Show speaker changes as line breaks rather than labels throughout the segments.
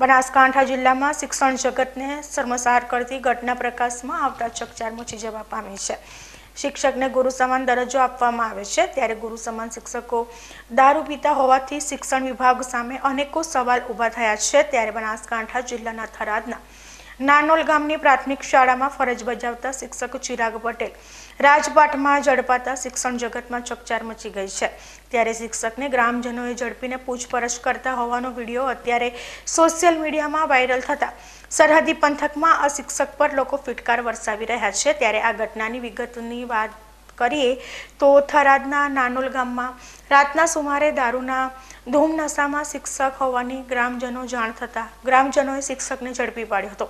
બનાસકાંઠા જિલ્લામાં શિક્ષણ જગતને શર્મસાર કરતી ઘટના પ્રકાશમાં આવતા ચકચાર મચી જવા પામી છે શિક્ષકને ગુરુ સમાન દરજ્જો આપવામાં આવે છે ત્યારે ગુરુ સમાન શિક્ષકો દારૂ પીતા હોવાથી શિક્ષણ વિભાગ સામે અનેકો સવાલ ઊભા થયા છે ત્યારે બનાસકાંઠા જિલ્લાના થરાદના નાનોલ ગામની પ્રાથમિક શાળામાં ફરજ બજાવતા શિક્ષક ચિરાગ પટેલ રાજપાટમાં ઝડપાતા શિક્ષણ જગતમાં ચકચાર મચી ગઈ છે ત્યારે શિક્ષકને ગ્રામજનોએ ઝડપીને પૂછપરછ કરતા હોવાનો વિડીયો અત્યારે સોશિયલ મીડિયામાં વાયરલ થતા સરહદી પંથકમાં આ શિક્ષક પર લોકો ફિટકાર વરસાવી રહ્યા છે ત્યારે આ ઘટનાની વિગતની વાત કરીએ તો થરાદના નાનોલ ગામમાં રાતના સુમારે દારૂના ધૂમ નશામાં શિક્ષક હોવાની ગ્રામજનો જાણ થતાં ગ્રામજનોએ શિક્ષકને ઝડપી પાડ્યો હતો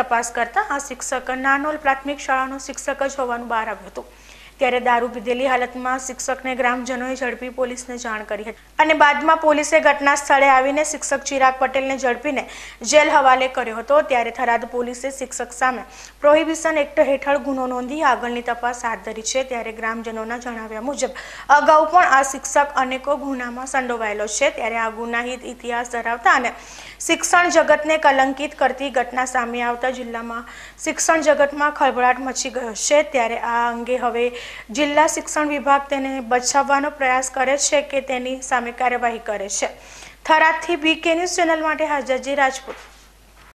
તપાસ કરતા આ શિક્ષક નાનોલ પ્રાથમિક શાળાનો શિક્ષક જ હોવાનું બહાર આવ્યું હતું ત્યારે દારૂ પીધેલી હાલતમાં શિક્ષકને ગ્રામજનોએ ઝડપી પોલીસને જાણ કરી હતી અને બાદમાં પોલીસે ઘટના સ્થળે આવીને શિક્ષક ચિરાગ પટેલને ઝડપીને જેલ હવાલે કર્યો હતો ત્યારે થરાદ પોલીસે શિક્ષક સામે પ્રોહિબિશન એક્ટ હેઠળ ગુનો નોંધી આગળની તપાસ હાથ ધરી છે ત્યારે ગ્રામજનોના જણાવ્યા મુજબ અગાઉ પણ આ શિક્ષક અનેકો ગુનામાં સંડોવાયેલો છે ત્યારે આ ગુનાહિત ઇતિહાસ ધરાવતા અને શિક્ષણ જગતને કલંકિત કરતી ઘટના સામે આવતા જિલ્લામાં શિક્ષણ જગતમાં ખળભળાટ મચી ગયો છે ત્યારે આ અંગે હવે જિલ્લા શિક્ષણ વિભાગ તેને બચાવવાનો પ્રયાસ કરે છે કે તેની સામે કાર્યવાહી કરે છે થરાદથી કે ન્યૂઝ ચેનલ માટે હાજરજી રાજપૂત